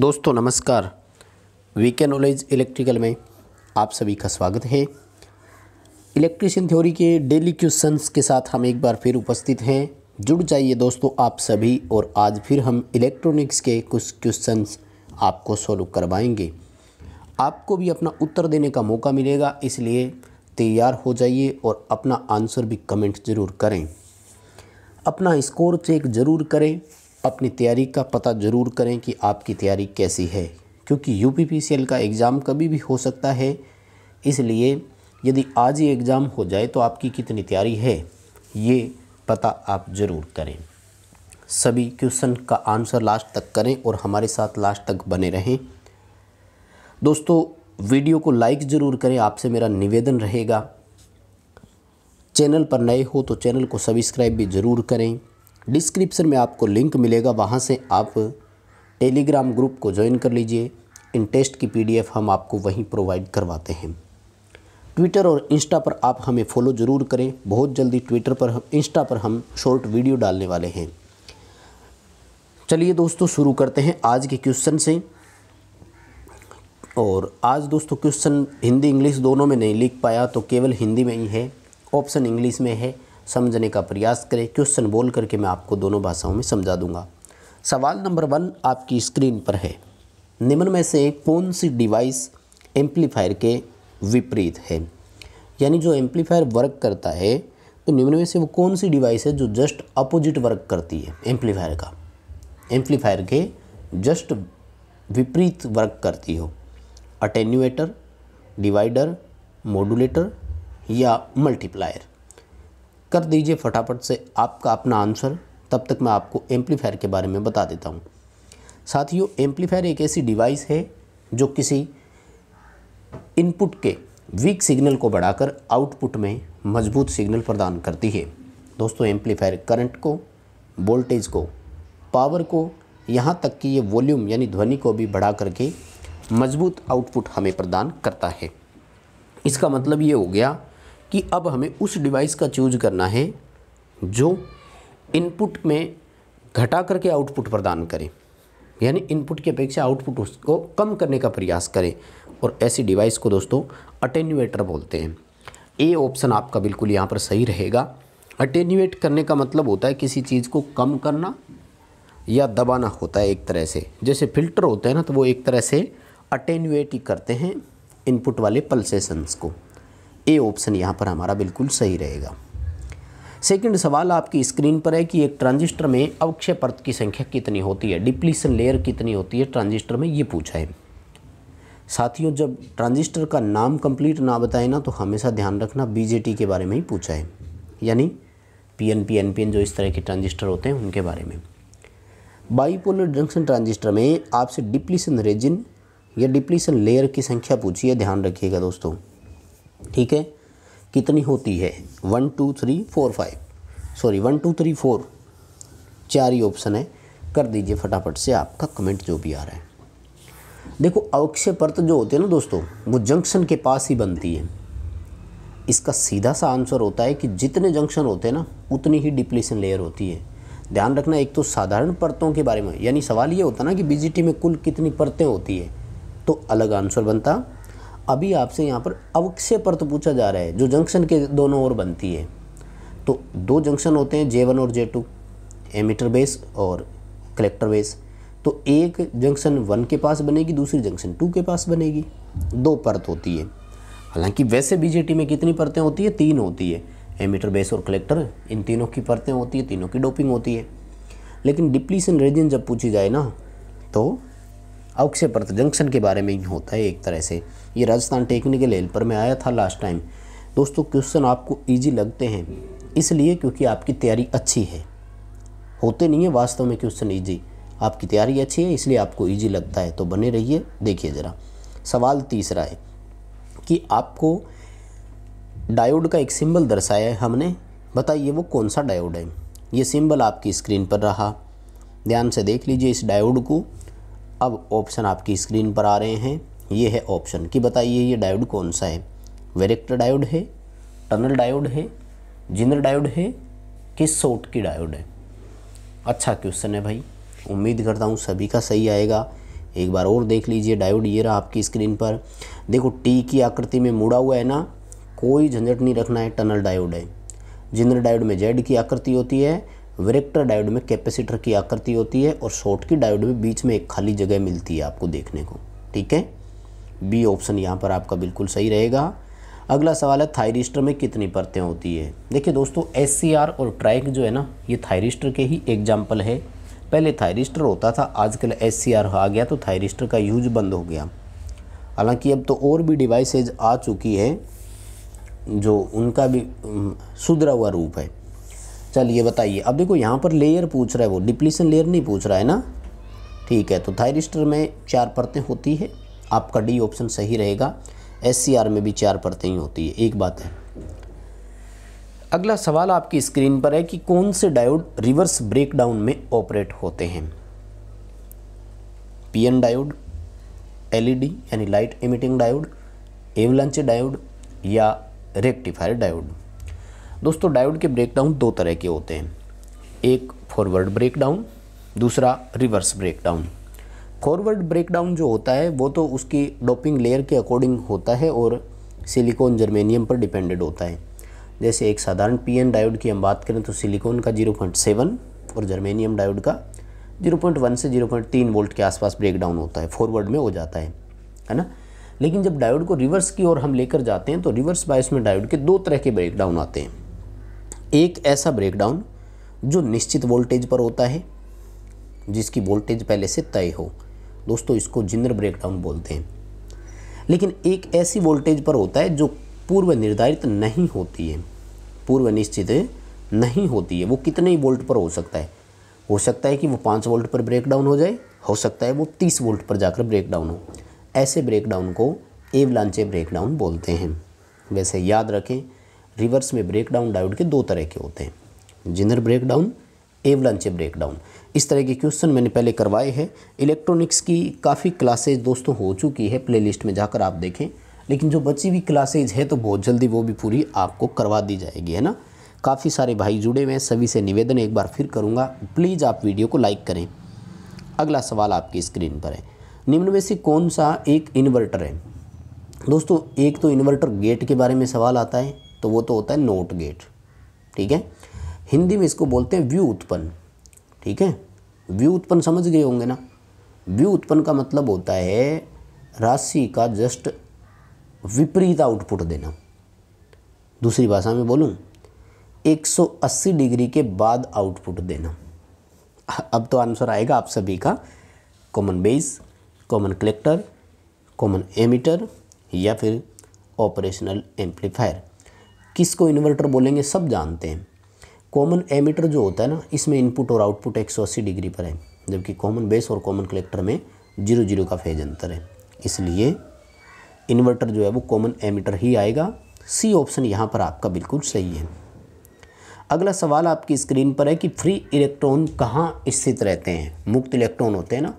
दोस्तों नमस्कार VK knowledge electrical में आप सभी का स्वागत है इलेक्ट्रिशियन थ्योरी के डेली क्वेश्चंस के साथ हम एक बार फिर उपस्थित हैं जुड़ जाइए दोस्तों आप सभी और आज फिर हम इलेक्ट्रॉनिक्स के कुछ क्वेश्चंस आपको सॉल्व करवाएंगे आपको भी अपना उत्तर देने का मौका मिलेगा इसलिए तैयार हो जाइए और अपना आंसर भी कमेंट ज़रूर करें अपना स्कोर चेक ज़रूर करें अपनी तैयारी का पता ज़रूर करें कि आपकी तैयारी कैसी है क्योंकि यू का एग्ज़ाम कभी भी हो सकता है इसलिए यदि आज ही एग्ज़ाम हो जाए तो आपकी कितनी तैयारी है ये पता आप ज़रूर करें सभी क्वेश्चन का आंसर लास्ट तक करें और हमारे साथ लास्ट तक बने रहें दोस्तों वीडियो को लाइक ज़रूर करें आपसे मेरा निवेदन रहेगा चैनल पर नए हो तो चैनल को सब्सक्राइब भी ज़रूर करें डिस्क्रिप्शन में आपको लिंक मिलेगा वहाँ से आप टेलीग्राम ग्रुप को ज्वाइन कर लीजिए इन टेस्ट की पीडीएफ हम आपको वहीं प्रोवाइड करवाते हैं ट्विटर और इंस्टा पर आप हमें फॉलो ज़रूर करें बहुत जल्दी ट्विटर पर हम इंस्टा पर हम शॉर्ट वीडियो डालने वाले हैं चलिए दोस्तों शुरू करते हैं आज के क्वेश्चन से और आज दोस्तों क्वेश्चन हिंदी इंग्लिश दोनों में नहीं लिख पाया तो केवल हिंदी में ही है ऑप्शन इंग्लिश में है समझने का प्रयास करें क्वेश्चन बोल करके मैं आपको दोनों भाषाओं में समझा दूंगा सवाल नंबर वन आपकी स्क्रीन पर है निम्न में से कौन सी डिवाइस एम्पलीफायर के विपरीत है यानी जो एम्पलीफायर वर्क करता है तो निम्न में से वो कौन सी डिवाइस है जो जस्ट अपोजिट वर्क करती है एम्पलीफायर का एम्पलीफायर के जस्ट विपरीत वर्क करती हो अटेन्यूएटर डिवाइडर मॉडुलेटर या मल्टीप्लायर कर दीजिए फटाफट से आपका अपना आंसर तब तक मैं आपको एम्पलीफायर के बारे में बता देता हूँ साथियों एम्पलीफायर एक ऐसी डिवाइस है जो किसी इनपुट के वीक सिग्नल को बढ़ाकर आउटपुट में मजबूत सिग्नल प्रदान करती है दोस्तों एम्पलीफायर करंट को वोल्टेज को पावर को यहाँ तक कि ये वॉल्यूम यानी ध्वनि को भी बढ़ा करके मजबूत आउटपुट हमें प्रदान करता है इसका मतलब ये हो गया कि अब हमें उस डिवाइस का चूज करना है जो इनपुट में घटा करके आउटपुट प्रदान करें यानी इनपुट की अपेक्षा आउटपुट उसको कम करने का प्रयास करें और ऐसी डिवाइस को दोस्तों अटेन्यूएटर बोलते हैं ए ऑप्शन आपका बिल्कुल यहाँ पर सही रहेगा अटेन्यूएट करने का मतलब होता है किसी चीज़ को कम करना या दबाना होता है एक तरह से जैसे फ़िल्टर होते हैं ना तो वो एक तरह से अटेन्यूएट ही करते हैं इनपुट वाले पल्सेशंस को ए ऑप्शन यहाँ पर हमारा बिल्कुल सही रहेगा सेकंड सवाल आपकी स्क्रीन पर है कि एक ट्रांजिस्टर में अवक्षय परत की संख्या कितनी होती है डिप्लीसन लेयर कितनी होती है ट्रांजिस्टर में ये पूछा है साथियों जब ट्रांजिस्टर का नाम कंप्लीट ना बताए ना तो हमेशा ध्यान रखना बीजेटी के बारे में ही पूछा है यानी P N P N P N जो इस तरह के ट्रांजिस्टर होते हैं उनके बारे में बाईपोलर जंक्शन ट्रांजिस्टर में आपसे डिप्लीसन रेजिन या डिप्लीसन लेयर की संख्या पूछी है ध्यान रखिएगा दोस्तों ठीक है कितनी होती है one two three four five sorry one two three four चार ही ऑप्शन है कर दीजिए फटाफट से आपका कमेंट जो भी आ रहा है देखो अवक्षय परत जो होते हैं ना दोस्तों वो जंक्शन के पास ही बनती है इसका सीधा सा आंसर होता है कि जितने जंक्शन होते हैं ना उतनी ही डिप्लेशन लेयर होती है ध्यान रखना एक तो साधारण परतों के बारे में यानी सवाल ये होता ना कि बीजीटी में कुल कितनी परतें होती है तो अलग आंसर बनता अभी आपसे यहाँ पर अवक्षय परत पूछा जा रहा है जो जंक्शन के दोनों ओर बनती है तो दो जंक्शन होते हैं जे वन और जे टू एमीटर बेस और कलेक्टर बेस तो एक जंक्शन वन के पास बनेगी दूसरी जंक्शन टू के पास बनेगी दो परत होती है हालांकि वैसे बीजेटी में कितनी परतें होती है तीन होती है एमीटर बेस और कलेक्टर इन तीनों की परतें होती है तीनों की डोपिंग होती है लेकिन डिप्लीशन रीजन जब पूछी जाए ना तो अवक्षय परत जंक्शन के बारे में ही होता है एक तरह से ये राजस्थान टेक्निकल पर मैं आया था लास्ट टाइम दोस्तों क्वेश्चन आपको ईजी लगते हैं इसलिए क्योंकि आपकी तैयारी अच्छी है होते नहीं है वास्तव में क्वेश्चन ईजी आपकी तैयारी अच्छी है इसलिए आपको ईजी लगता है तो बने रहिए देखिए ज़रा सवाल तीसरा है कि आपको डायोड का एक सिंबल दर्शाया है हमने बताइए वो कौन सा डायोड है ये सिंबल आपकी स्क्रीन पर रहा ध्यान से देख लीजिए इस डायोड को अब ऑप्शन आपकी स्क्रीन पर आ रहे हैं ये है ऑप्शन कि बताइए ये डायोड कौन सा है वेरेक्टर डायोड है टनल डायोड है जिनर डायोड है कि सोट की डायोड है अच्छा क्वेश्चन है भाई उम्मीद करता हूँ सभी का सही आएगा एक बार और देख लीजिए डायोड ये रहा आपकी स्क्रीन पर देखो टी की आकृति में मुड़ा हुआ है ना कोई झंझट नहीं रखना है टनल डायोड है जिनर डायोड में जेड की आकृति होती है वेरेक्टर डायोड में कैपेसिटर की आकृति होती है और शॉर्ट की डायोड में बीच में एक खाली जगह मिलती है आपको देखने को ठीक है बी ऑप्शन यहाँ पर आपका बिल्कुल सही रहेगा अगला सवाल है थायरिस्टर में कितनी परतें होती है देखिए दोस्तों एस और ट्रैक जो है ना ये थायरिस्टर के ही एग्जाम्पल है पहले थायरिस्टर होता था आजकल एस आ गया तो थायरिस्टर का यूज बंद हो गया हालांकि अब तो और भी डिवाइसेज आ चुकी है जो उनका भी सुधरा हुआ रूप है चलिए बताइए अब देखो यहाँ पर लेयर पूछ रहा है वो डिप्लीसन लेयर नहीं पूछ रहा है ना ठीक है तो थायरिस्टर में चार परतें होती है आपका डी ऑप्शन सही रहेगा एस में भी चार परतें ही होती है एक बात है अगला सवाल आपकी स्क्रीन पर है कि कौन से डायोड रिवर्स ब्रेकडाउन में ऑपरेट होते हैं पीएन डायोड एलईडी यानी light emitting diode avalanche diode या रेक्टिफायर डायोड दोस्तों डायोड के ब्रेकडाउन दो तरह के होते हैं एक फॉरवर्ड ब्रेकडाउन दूसरा रिवर्स ब्रेकडाउन फॉरवर्ड ब्रेकडाउन जो होता है वो तो उसकी डोपिंग लेयर के अकॉर्डिंग होता है और सिलिकॉन जर्मेनियम पर डिपेंडेड होता है जैसे एक साधारण पीएन डायोड की हम बात करें तो सिलिकॉन का 0.7 और जर्मेनियम डायोड का 0.1 से 0.3 वोल्ट के आसपास ब्रेकडाउन होता है फॉरवर्ड में हो जाता है है ना लेकिन जब डायोड को रिवर्स की ओर हम लेकर जाते हैं तो रिवर्स बायस में डायोड के दो तरह के ब्रेकडाउन आते हैं एक ऐसा ब्रेकडाउन जो निश्चित वोल्टेज पर होता है जिसकी वोल्टेज पहले से तय हो दोस्तों इसको जिंदर ब्रेकडाउन बोलते हैं लेकिन एक ऐसी वोल्टेज पर होता है जो पूर्व निर्धारित नहीं होती है पूर्व निश्चित नहीं होती है वो कितने वोल्ट पर हो सकता है हो सकता है कि वो पाँच वोल्ट पर ब्रेकडाउन हो जाए हो सकता है वो तीस वोल्ट पर जाकर ब्रेकडाउन हो ऐसे ब्रेकडाउन को एवलांचे ब्रेकडाउन बोलते हैं वैसे याद रखें रिवर्स में ब्रेक डाउन डायोड के दो तरह के होते हैं जिनर ब्रेकडाउन एवलांचे ब्रेकडाउन इस तरह के क्वेश्चन मैंने पहले करवाए हैं इलेक्ट्रॉनिक्स की काफ़ी क्लासेज दोस्तों हो चुकी है प्लेलिस्ट में जाकर आप देखें लेकिन जो बची हुई क्लासेज है तो बहुत जल्दी वो भी पूरी आपको करवा दी जाएगी है ना काफ़ी सारे भाई जुड़े हुए हैं सभी से निवेदन एक बार फिर करूँगा प्लीज़ आप वीडियो को लाइक करें अगला सवाल आपकी स्क्रीन पर है निम्न में से कौन सा एक इन्वर्टर है दोस्तों एक तो इन्वर्टर गेट के बारे में सवाल आता है तो वो तो होता है नोट गेट ठीक है हिंदी में इसको बोलते हैं व्यू उत्पन्न ठीक है व्यू उत्पन्न समझ गए होंगे ना व्यू उत्पन्न का मतलब होता है राशि का जस्ट विपरीत आउटपुट देना दूसरी भाषा में बोलूँ 180 डिग्री के बाद आउटपुट देना अब तो आंसर आएगा आप सभी का common base common collector common emitter या फिर ऑपरेशनल एम्पलीफायर किसको इन्वर्टर बोलेंगे सब जानते हैं कॉमन एमीटर जो होता है ना इसमें इनपुट और आउटपुट 180 डिग्री पर है जबकि कॉमन बेस और कॉमन कलेक्टर में जीरो जीरो का फेज अंतर है इसलिए इन्वर्टर जो है वो कॉमन एमीटर ही आएगा सी ऑप्शन यहाँ पर आपका बिल्कुल सही है अगला सवाल आपकी स्क्रीन पर है कि फ्री इलेक्ट्रॉन कहाँ स्थित रहते हैं मुक्त इलेक्ट्रॉन होते हैं ना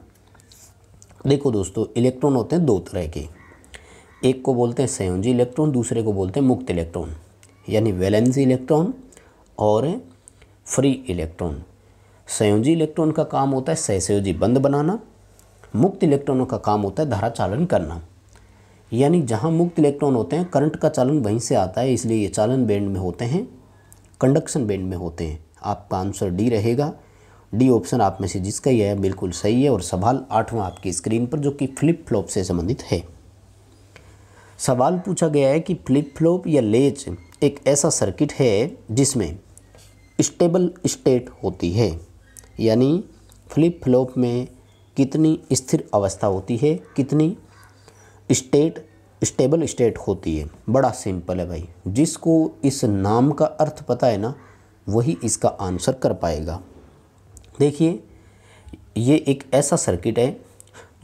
देखो दोस्तों इलेक्ट्रॉन होते हैं दो तरह के एक को बोलते हैं संयोजी इलेक्ट्रॉन दूसरे को बोलते हैं मुक्त इलेक्ट्रॉन यानी वैलेंसी इलेक्ट्रॉन और फ्री इलेक्ट्रॉन संयोजी इलेक्ट्रॉन का काम होता है सहसयोजी बंद बनाना मुक्त इलेक्ट्रॉनों का काम होता है धारा चालन करना यानी जहाँ मुक्त इलेक्ट्रॉन होते हैं करंट का चालन वहीं से आता है इसलिए ये चालन बैंड में होते हैं कंडक्शन बैंड में होते हैं आपका आंसर डी रहेगा डी ऑप्शन आप में से जिसका यह बिल्कुल सही है और सवाल आठवां आपकी स्क्रीन पर जो कि फ्लिप फ्लॉप से संबंधित है सवाल पूछा गया है कि फ्लिप फ्लॉप या लेच एक ऐसा सर्किट है जिसमें स्टेबल स्टेट होती है यानी फ्लिप फ्लॉप में कितनी स्थिर अवस्था होती है कितनी स्टेट स्टेबल स्टेट होती है बड़ा सिंपल है भाई जिसको इस नाम का अर्थ पता है ना वही इसका आंसर कर पाएगा देखिए ये एक ऐसा सर्किट है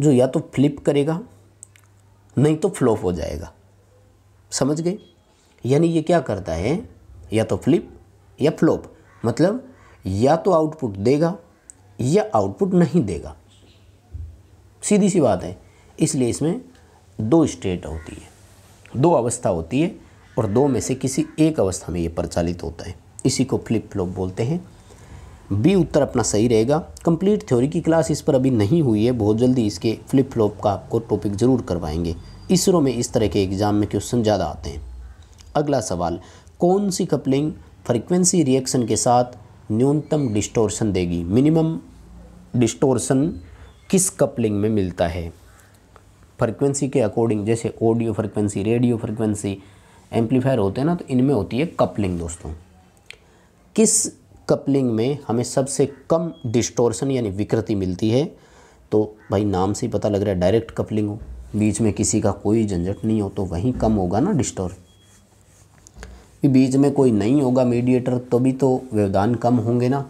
जो या तो फ्लिप करेगा नहीं तो फ्लॉप हो जाएगा समझ गए यानी ये क्या करता है या तो फ्लिप या फ्लॉप मतलब या तो आउटपुट देगा या आउटपुट नहीं देगा सीधी सी बात है इसलिए इसमें दो स्टेट होती है दो अवस्था होती है और दो में से किसी एक अवस्था में ये प्रचालित होता है इसी को फ्लिप फ्लॉप बोलते हैं बी उत्तर अपना सही रहेगा कंप्लीट थ्योरी की क्लास इस पर अभी नहीं हुई है बहुत जल्दी इसके फ्लिप फ्लॉप का आपको टॉपिक ज़रूर करवाएंगे इसरो में इस तरह के एग्ज़ाम में क्वेश्चन ज़्यादा आते हैं अगला सवाल कौन सी कपलिंग फ्रीक्वेंसी रिएक्शन के साथ न्यूनतम डिस्टोर्शन देगी मिनिमम डिस्टोर्शन किस कपलिंग में मिलता है फ्रीक्वेंसी के अकॉर्डिंग जैसे audio frequency radio frequency amplifier होते हैं ना तो इनमें होती है कपलिंग दोस्तों किस कपलिंग में हमें सबसे कम डिस्टोर्शन यानी विकृति मिलती है तो भाई नाम से ही पता लग रहा है डायरेक्ट कपलिंग हो बीच में किसी का कोई झंझट नहीं हो तो वहीं कम होगा ना डिस्टोर कि बीच में कोई नहीं होगा मीडिएटर तो भी तो व्यवधान कम होंगे ना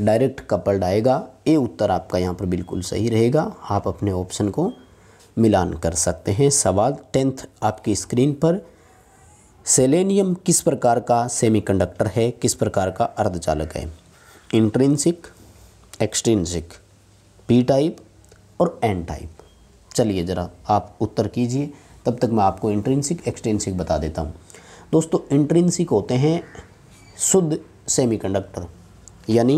डायरेक्ट कपल्ड आएगा ए उत्तर आपका यहाँ पर बिल्कुल सही रहेगा आप अपने ऑप्शन को मिलान कर सकते हैं सवाल टेंथ आपकी स्क्रीन पर सेलेनियम किस प्रकार का सेमीकंडक्टर है किस प्रकार का अर्धचालक है इंट्रेंसिक एक्सट्रेंसिक पी टाइप और एन टाइप चलिए ज़रा आप उत्तर कीजिए तब तक मैं आपको इंट्रेंसिक एक्सटेंसिक बता देता हूँ दोस्तों इंट्रेंसिक होते हैं शुद्ध सेमीकंडक्टर यानी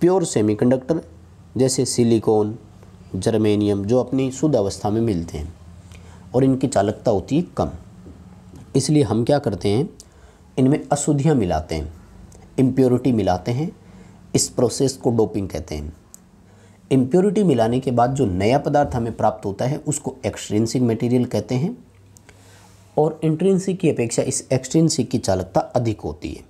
प्योर सेमीकंडक्टर जैसे सिलिकॉन जर्मेनियम जो अपनी शुद्ध अवस्था में मिलते हैं और इनकी चालकता होती है कम इसलिए हम क्या करते हैं इनमें अशुद्धियाँ मिलाते हैं इम्प्योरिटी मिलाते हैं इस प्रोसेस को डोपिंग कहते हैं इम्प्योरिटी मिलाने के बाद जो नया पदार्थ हमें प्राप्त होता है उसको एक्सट्रेंसिक मटेरियल कहते हैं और इंट्रेंसिक की अपेक्षा इस एक्सट्रेंसिक की चालकता अधिक होती है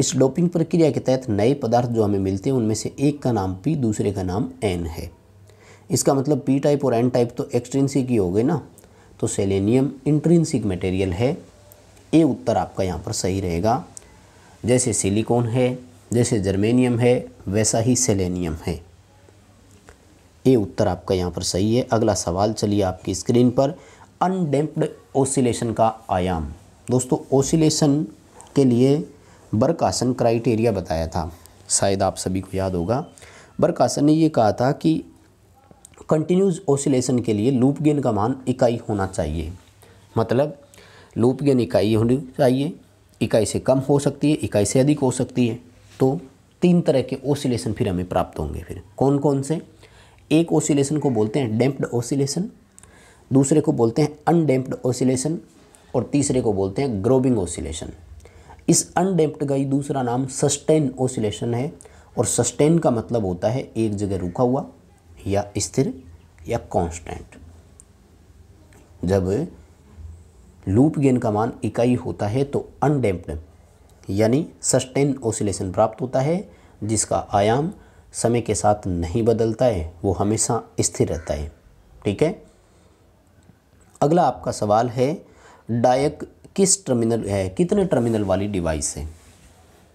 इस डोपिंग प्रक्रिया के तहत नए पदार्थ जो हमें मिलते हैं उनमें से एक का नाम पी दूसरे का नाम एन है इसका मतलब पी टाइप और एन टाइप तो एक्सट्रेंसिक ही हो गए ना तो सेलेनियम इंट्रेंसिक मटेरियल है ए उत्तर आपका यहाँ पर सही रहेगा जैसे सिलिकॉन है जैसे जर्मेनियम है वैसा ही सेलेनियम है ए उत्तर आपका यहाँ पर सही है अगला सवाल चलिए आपकी स्क्रीन पर अनडेम्प्ड ओसिलेशन का आयाम दोस्तों ओसिलेशन के लिए बरकासन क्राइटेरिया बताया था शायद आप सभी को याद होगा बरकासन ने यह कहा था कि कंटिन्यूस ओसिलेशन के लिए लूप गेन का मान इकाई होना चाहिए मतलब लूप गेन इकाई होनी चाहिए इकाई से कम हो सकती है इकाई से अधिक हो सकती है तो तीन तरह के ओसिलेशन फिर हमें प्राप्त होंगे फिर कौन कौन से एक ओसिलेशन को बोलते हैं डैम्प्ड ओसिलेशन दूसरे को बोलते हैं अनडेम्प्ड ओसिलेशन और तीसरे को बोलते हैं ग्रोबिंग ओसिलेशन इस अनडेम्प्ड का ही दूसरा नाम सस्टेन ओसिलेशन है और सस्टेन का मतलब होता है एक जगह रुका हुआ या स्थिर या कांस्टेंट जब लूप गेन का मान इकाई होता है तो अनडेम्प्ड यानी सस्टेन ओसिलेशन प्राप्त होता है जिसका आयाम समय के साथ नहीं बदलता है वो हमेशा स्थिर रहता है ठीक है अगला आपका सवाल है डायक किस टर्मिनल है कितने टर्मिनल वाली डिवाइस है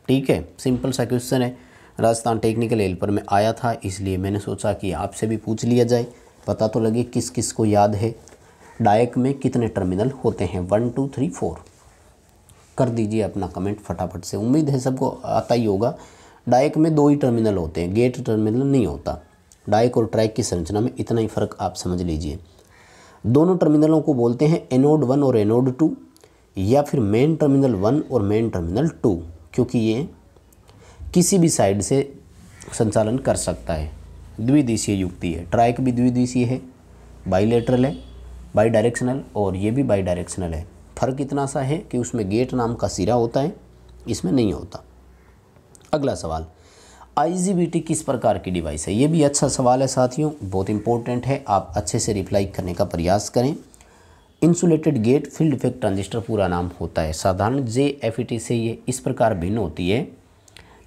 ठीक है सिंपल सा क्वेश्चन है राजस्थान टेक्निकल हेल्पर में आया था इसलिए मैंने सोचा कि आपसे भी पूछ लिया जाए पता तो लगे किस किस को याद है डायक में कितने टर्मिनल होते हैं वन टू थ्री फोर कर दीजिए अपना कमेंट फटाफट से उम्मीद है सबको आता ही होगा डायक में दो ही टर्मिनल होते हैं गेट टर्मिनल नहीं होता डायक और ट्रैक की संरचना में इतना ही फ़र्क आप समझ लीजिए दोनों टर्मिनलों को बोलते हैं एनोड वन और एनोड टू या फिर मेन टर्मिनल वन और मेन टर्मिनल टू क्योंकि ये किसी भी साइड से संचालन कर सकता है द्विदिशीय युक्ति है ट्राइक भी द्विदिशीय है लेटरल है बाई डायरेक्शनल और ये भी बाई डायरेक्शनल है फ़र्क इतना सा है कि उसमें गेट नाम का सिरा होता है इसमें नहीं होता अगला सवाल आईजीबीटी किस प्रकार की डिवाइस है ये भी अच्छा सवाल है साथियों बहुत इंपॉर्टेंट है आप अच्छे से रिप्लाई करने का प्रयास करें insulated gate field effect transistor पूरा नाम होता है साधारण जे एफ e से ये इस प्रकार भिन्न होती है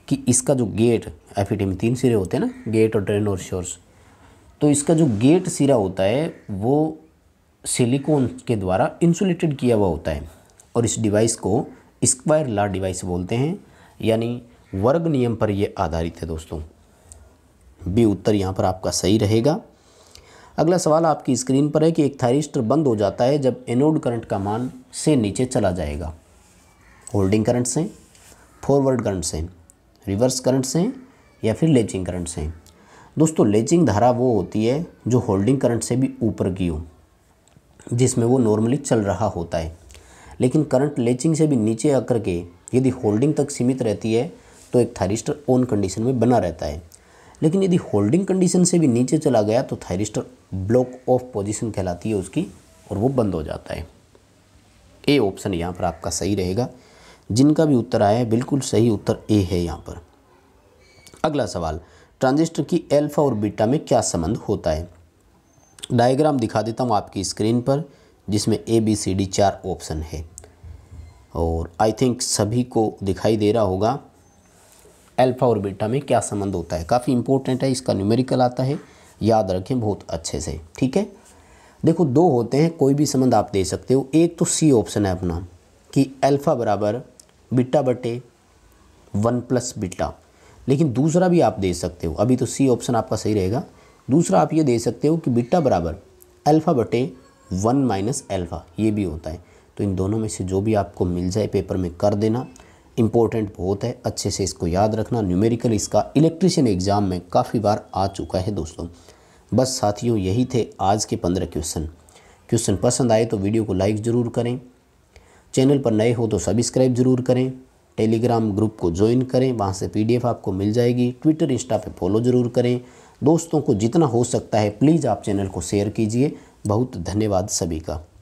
कि इसका जो गेट एफ e में तीन सिरे होते हैं ना गेट और ड्रेन और शोर्स तो इसका जो गेट सिरा होता है वो सिलिकॉन के द्वारा इंसुलेटेड किया हुआ होता है और इस डिवाइस को स्क्वायर ला डिवाइस बोलते हैं यानी वर्ग नियम पर यह आधारित है दोस्तों बी उत्तर यहाँ पर आपका सही रहेगा अगला सवाल आपकी स्क्रीन पर है कि एक थायरिस्टर बंद हो जाता है जब एनोड करंट का मान से नीचे चला जाएगा होल्डिंग करंट से फॉरवर्ड करंट से रिवर्स करंट से या फिर लेचिंग करंट से दोस्तों लेचिंग धारा वो होती है जो होल्डिंग करंट से भी ऊपर की हो जिसमें वो नॉर्मली चल रहा होता है लेकिन करंट लेचिंग से भी नीचे आकर के यदि होल्डिंग तक सीमित रहती है तो एक थायरिस्टर ऑन कंडीशन में बना रहता है लेकिन यदि होल्डिंग कंडीशन से भी नीचे चला गया तो थायरिस्टर ब्लॉक ऑफ पोजिशन कहलाती है उसकी और वो बंद हो जाता है ए ऑप्शन यहाँ पर आपका सही रहेगा जिनका भी उत्तर आया है बिल्कुल सही उत्तर ए है यहाँ पर अगला सवाल ट्रांजिस्टर की एल्फा और बीटा में क्या संबंध होता है डायग्राम दिखा देता हूँ आपकी स्क्रीन पर जिसमें ए बी सी डी चार ऑप्शन है और आई थिंक सभी को दिखाई दे रहा होगा अल्फ़ा और बीटा में क्या संबंध होता है काफ़ी इंपॉर्टेंट है इसका न्यूमेरिकल आता है याद रखें बहुत अच्छे से ठीक है देखो दो होते हैं कोई भी संबंध आप दे सकते हो एक तो सी ऑप्शन है अपना कि अल्फ़ा बराबर बिट्टा बटे वन प्लस बिट्टा लेकिन दूसरा भी आप दे सकते हो अभी तो सी ऑप्शन आपका सही रहेगा दूसरा आप ये दे सकते हो कि बिट्टा बराबर अल्फ़ा बटे वन माइनस अल्फ़ा ये भी होता है तो इन दोनों में से जो भी आपको मिल जाए पेपर में कर देना इम्पोर्टेंट बहुत है अच्छे से इसको याद रखना न्यूमेरिकल इसका इलेक्ट्रिशियन एग्ज़ाम में काफ़ी बार आ चुका है दोस्तों बस साथियों यही थे आज के पंद्रह क्वेश्चन क्वेश्चन पसंद आए तो वीडियो को लाइक ज़रूर करें चैनल पर नए हो तो सब्सक्राइब ज़रूर करें टेलीग्राम ग्रुप को ज्वाइन करें वहाँ से पीडीएफ आपको मिल जाएगी ट्विटर इंस्टा पे फॉलो ज़रूर करें दोस्तों को जितना हो सकता है प्लीज़ आप चैनल को शेयर कीजिए बहुत धन्यवाद सभी का